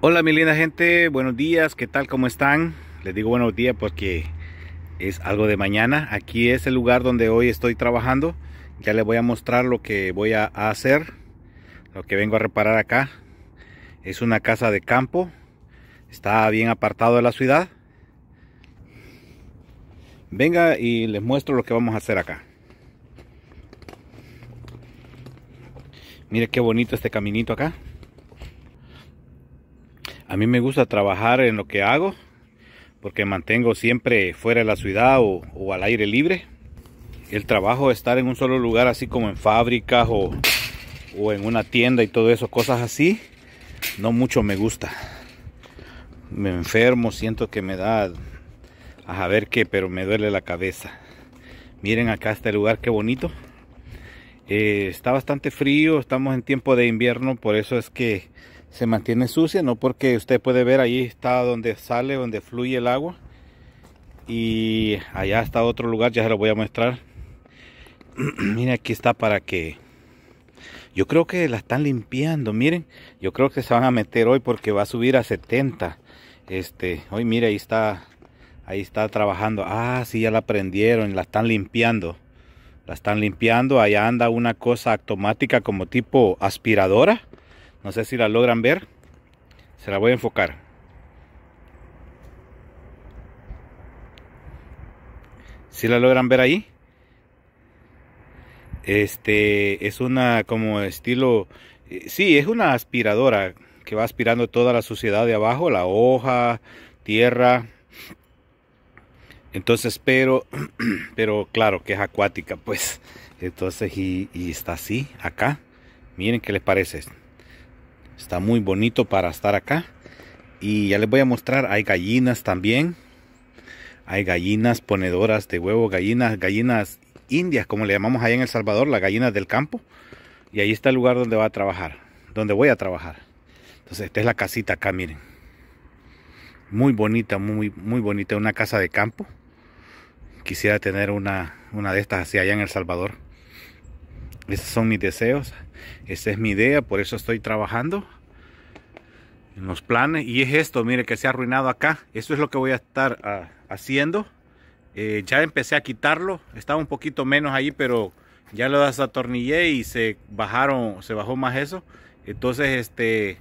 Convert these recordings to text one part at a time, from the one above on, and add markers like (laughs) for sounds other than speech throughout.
Hola mi linda gente, buenos días, ¿qué tal? ¿Cómo están? Les digo buenos días porque es algo de mañana. Aquí es el lugar donde hoy estoy trabajando. Ya les voy a mostrar lo que voy a hacer, lo que vengo a reparar acá. Es una casa de campo, está bien apartado de la ciudad. Venga y les muestro lo que vamos a hacer acá. Mire qué bonito este caminito acá mí me gusta trabajar en lo que hago porque mantengo siempre fuera de la ciudad o, al aire libre. El trabajo de estar en un solo lugar, así como en fábricas o, en una tienda y todo eso, cosas así, no mucho me gusta. Me enfermo, siento que me da a saber qué, pero me duele la cabeza. Miren acá este lugar, qué bonito. Eh, está bastante frío, estamos en tiempo de invierno, por eso es que se mantiene sucia, no porque usted puede ver ahí está donde sale, donde fluye el agua. Y allá está otro lugar, ya se lo voy a mostrar. (clears throat) miren, aquí está para que... Yo creo que la están limpiando, miren. Yo creo que se van a meter hoy porque va a subir a 70. Este, hoy mire, ahí está, ahí está trabajando. Ah, sí, ya la prendieron, la están limpiando. La están limpiando, allá anda una cosa automática como tipo aspiradora no sé si la logran ver. Se la voy a enfocar. Si ¿Sí la logran ver ahí. Este es una como estilo. Eh, sí, es una aspiradora que va aspirando toda la suciedad de abajo, la hoja, tierra. Entonces, pero, (clears throat) pero claro que es acuática, pues. Entonces, y, y está así, acá. Miren qué les parece. Está muy bonito para estar acá. Y ya les voy a mostrar, hay gallinas también. Hay gallinas ponedoras de huevo, gallinas, gallinas indias, como le llamamos allá en El Salvador, las gallinas del campo. Y ahí está el lugar donde va a trabajar, donde voy a trabajar. Entonces, esta es la casita acá, miren. Muy bonita, muy, muy bonita, una casa de campo. Quisiera tener una, una de estas así allá en El Salvador. Esos son mis deseos. Esa es mi idea. Por eso estoy trabajando en los planes. Y es esto, mire, que se ha arruinado acá. Esto es lo que voy a estar ah, haciendo. Eh, ya empecé a quitarlo. Estaba un poquito menos ahí, pero ya lo desatornillé y se bajaron, se bajó más eso. Entonces, este,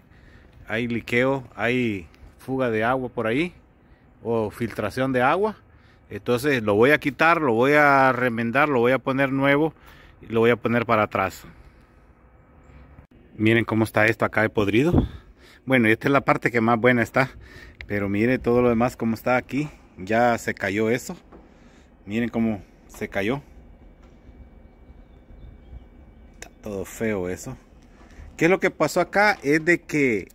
hay liqueo, hay fuga de agua por ahí o filtración de agua. Entonces lo voy a quitar, lo voy a remendar, lo voy a poner nuevo lo voy a poner para atrás miren cómo está esto acá de podrido bueno esta es la parte que más buena está pero miren todo lo demás como está aquí ya se cayó eso miren cómo se cayó está todo feo eso ¿Qué es lo que pasó acá? Es de que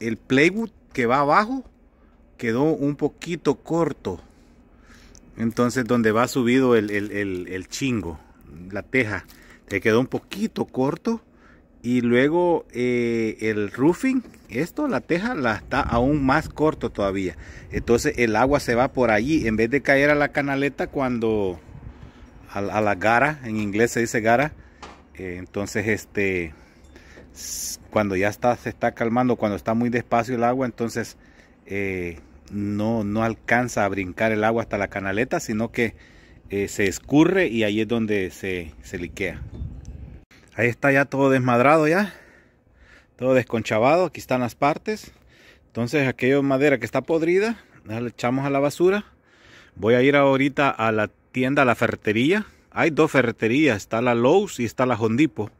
el playwood que va abajo quedó un poquito corto. Entonces donde va subido el, el chingo la teja te quedó un poquito corto y luego eh, el roofing, esto, la teja, la está aún más corto todavía. Entonces el agua se va por allí, en vez de caer a la canaleta cuando, a, la gara, en inglés se dice gara, eh, entonces este, cuando ya está, se está calmando, cuando está muy despacio el agua, entonces eh, no, no alcanza a brincar el agua hasta la canaleta, sino que eh, se escurre y ahí es donde se, se liquea. Ahí está ya todo desmadrado ya. Todo desconchavado. Aquí están las partes. Entonces aquella madera que está podrida, la echamos a la basura. Voy a ir ahorita a la tienda, a la ferretería. Hay dos ferreterías. Está la Lowe's y está la Hondipo.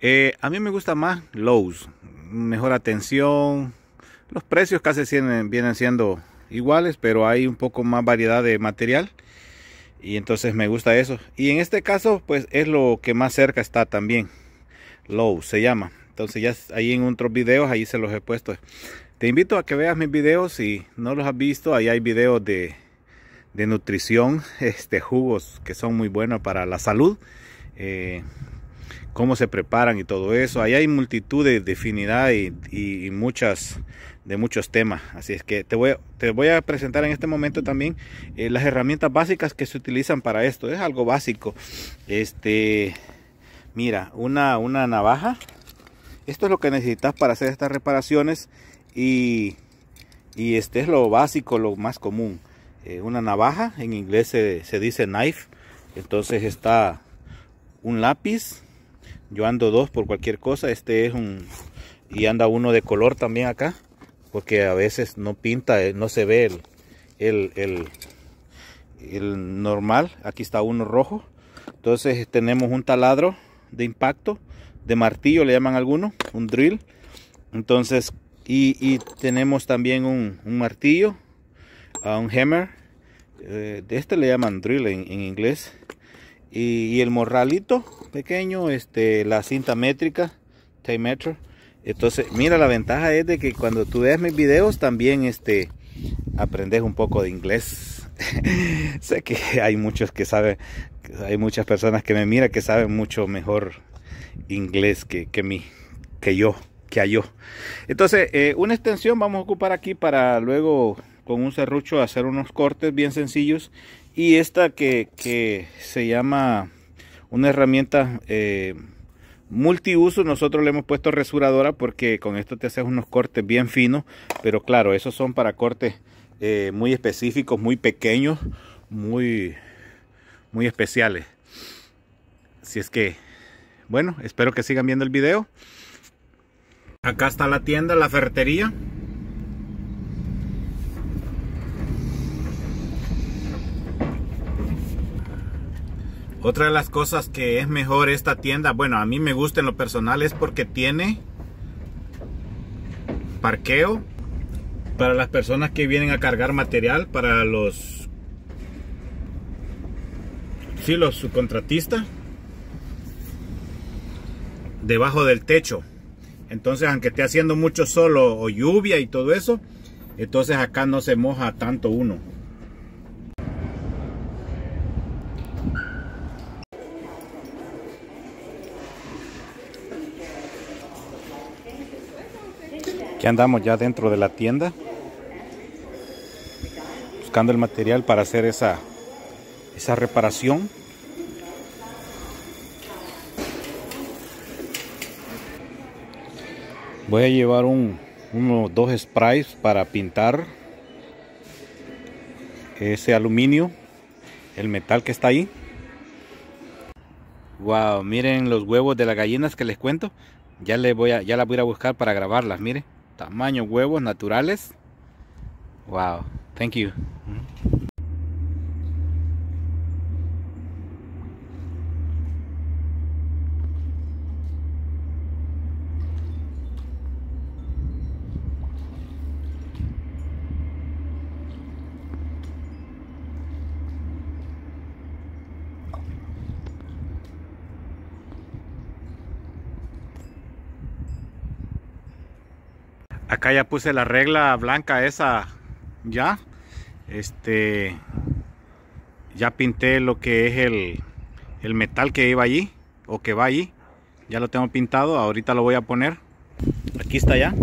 Eh, a mí me gusta más Lowe's. Mejor atención. Los precios casi vienen siendo iguales, pero hay un poco más variedad de material y entonces me gusta eso y en este caso pues es lo que más cerca está también low se llama entonces ya ahí en otros videos ahí se los he puesto te invito a que veas mis videos si no los has visto ahí hay videos de, nutrición (laughs) este jugos que son muy buenos para la salud eh, cómo se preparan y todo eso. Ahí hay multitud de, definidad y, muchas de muchos temas. Así es que te voy, a, presentar en este momento también eh, las herramientas básicas que se utilizan para esto. Es algo básico. Este, mira, una, una navaja. Esto es lo que necesitas para hacer estas reparaciones y, y este es lo básico, lo más común. Eh, una navaja, en inglés se dice knife. Entonces está un lápiz, yo ando dos por cualquier cosa. Este es un... Y anda uno de color también acá. Porque a veces no pinta, eh, no se ve el, el, normal. Aquí está uno rojo. Entonces tenemos un taladro de impacto. De martillo le llaman alguno. Un drill. Entonces... Y, y tenemos también un, martillo. Ah, un hammer. Eh, de este le llaman drill en inglés y, el morralito pequeño, este, la cinta métrica, tape metro Entonces, mira, la ventaja es de que cuando tú veas mis videos también este, aprendes un poco de inglés. (laughs) sé que hay muchos que saben, hay muchas personas que me miran que saben mucho mejor inglés que, que que yo, que a yo. Entonces, eh, una extensión vamos a ocupar aquí para luego con un serrucho hacer unos cortes bien sencillos y esta que, se llama una herramienta eh, multiuso nosotros le hemos puesto resuradora porque con esto te haces unos cortes bien finos pero claro esos son para cortes eh, muy específicos muy pequeños muy muy especiales si es que bueno espero que sigan viendo el video acá está la tienda la ferretería Otra de las cosas que es mejor esta tienda, bueno, a mí me gusta en lo personal es porque tiene parqueo para las personas que vienen a cargar material, para los sí, los subcontratistas debajo del techo. Entonces, aunque esté haciendo mucho sol o, o lluvia y todo eso, entonces acá no se moja tanto uno. Aquí andamos ya dentro de la tienda. Buscando el material para hacer esa, esa reparación. Voy a llevar un, unos dos sprays para pintar ese aluminio, el metal que está ahí. Wow, miren los huevos de las gallinas que les cuento. Ya, le voy a, ya las voy a buscar para grabarlas, miren. Tamaño huevos naturales. Wow. Thank you. acá ya puse la regla blanca esa ya este ya pinté lo que es el, el metal que iba allí o que va allí ya lo tengo pintado ahorita lo voy a poner aquí está ya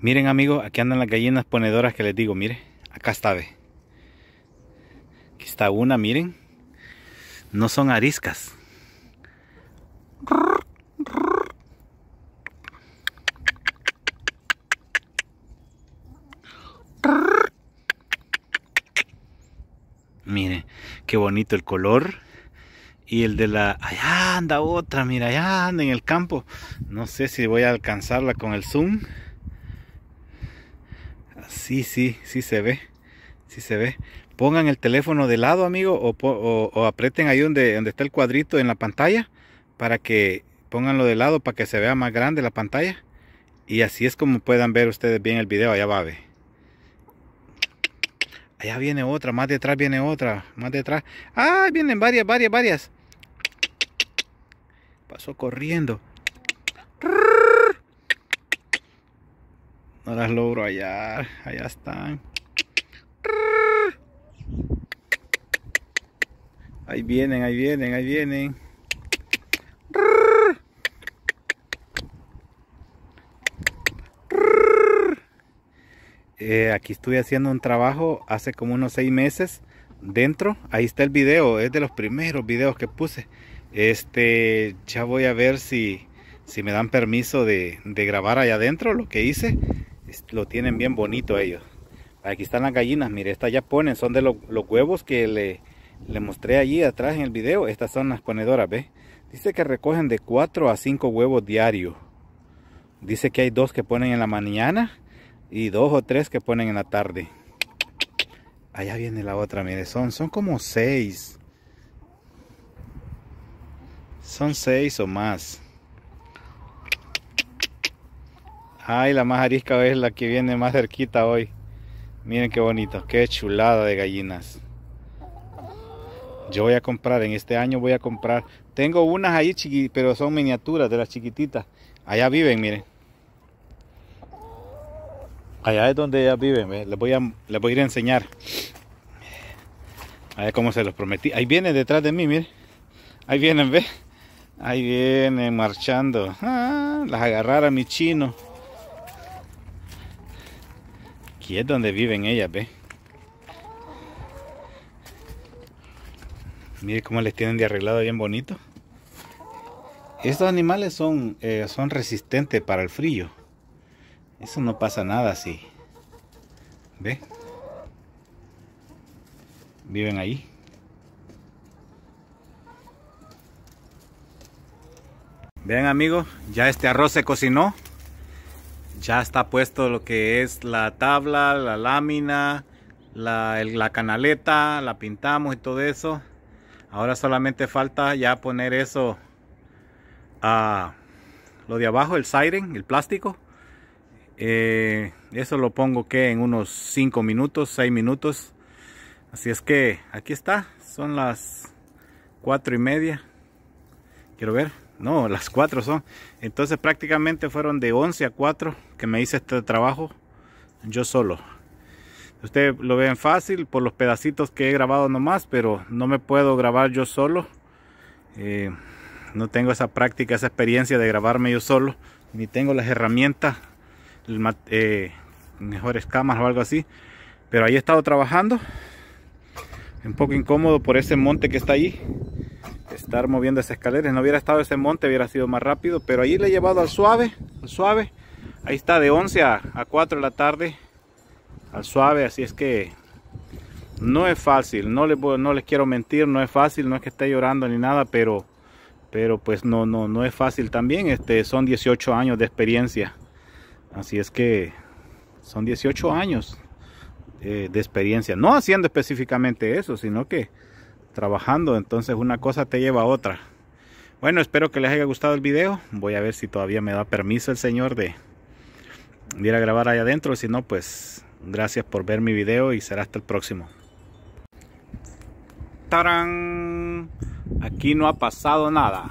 miren amigos aquí andan las gallinas ponedoras que les digo mire acá está ve aquí está una miren no son ariscas Mire, qué bonito el color. Y el de la... Allá anda otra, mira, allá anda en el campo. No sé si voy a alcanzarla con el zoom. Sí, sí, sí se ve. Sí se ve. Pongan el teléfono de lado, amigo, o, o, aprieten ahí donde, donde está el cuadrito en la pantalla para que pónganlo de lado para que se vea más grande la pantalla. Y así es como puedan ver ustedes bien el video. Allá va a ver. Allá viene otra, más detrás viene otra, más detrás. ¡Ah! Vienen varias, varias, varias. Pasó corriendo. No las logro hallar. Allá están. Ahí vienen, ahí vienen, ahí vienen. Eh, aquí estuve haciendo un trabajo hace como unos seis meses dentro. Ahí está el video, es de los primeros videos que puse. Este, ya voy a ver si, si me dan permiso de, de grabar allá adentro lo que hice. Lo tienen bien bonito ellos. Aquí están las gallinas, mire, estas ya ponen, son de los huevos que le, le, mostré allí atrás en el video. Estas son las ponedoras, ¿ve? Dice que recogen de 4 a 5 huevos diario. Dice que hay dos que ponen en la mañana y dos o tres que ponen en la tarde. Allá viene la otra, mire, son, son como seis. Son seis o más. Ay, la más arisca es la que viene más cerquita hoy. Miren qué bonito, qué chulada de gallinas. Yo voy a comprar, en este año voy a comprar. Tengo unas ahí, pero son miniaturas de las chiquititas. Allá viven, miren. Allá es donde ellas viven, les, voy a, voy a ir a enseñar. cómo se los prometí. Ahí vienen detrás de mí, miren. Ahí vienen, ve. Ahí vienen marchando. Ah, las agarrar a mi chino. Aquí es donde viven ellas, ve. Miren cómo les tienen de arreglado bien bonito. Estos animales son, eh, son resistentes para el frío. Eso no pasa nada así. ¿Ve? Viven ahí. Vean amigos, ya este arroz se cocinó. Ya está puesto lo que es la tabla, la lámina, la, la canaleta, la pintamos y todo eso. Ahora solamente falta ya poner eso a ah, lo de abajo, el siren, el plástico. Eh, eso lo pongo que en unos 5 minutos, 6 minutos. Así es que aquí está. Son las 4 y media. Quiero ver. No, las 4 son. Entonces prácticamente fueron de 11 a 4 que me hice este trabajo yo solo. Ustedes lo ven fácil por los pedacitos que he grabado nomás, pero no me puedo grabar yo solo. Eh, no tengo esa práctica, esa experiencia de grabarme yo solo, ni tengo las herramientas eh, mejores camas o algo así. Pero ahí he estado trabajando. Un poco incómodo por ese monte que está allí. Estar moviendo esas escaleras. No hubiera estado ese monte, hubiera sido más rápido. Pero ahí le he llevado al suave. Al suave. Ahí está de 11 a, a 4 de la tarde. Al suave. Así es que no es fácil. No les, no les quiero mentir. No es fácil. No es que esté llorando ni nada. Pero, pero pues no, no, no es fácil también. Este, son 18 años de experiencia Así es que son 18 años eh, de experiencia. No haciendo específicamente eso, sino que trabajando. Entonces una cosa te lleva a otra. Bueno, espero que les haya gustado el video. Voy a ver si todavía me da permiso el señor de, de ir a grabar allá adentro. Si no, pues gracias por ver mi video y será hasta el próximo. ¡Tarán! Aquí no ha pasado nada.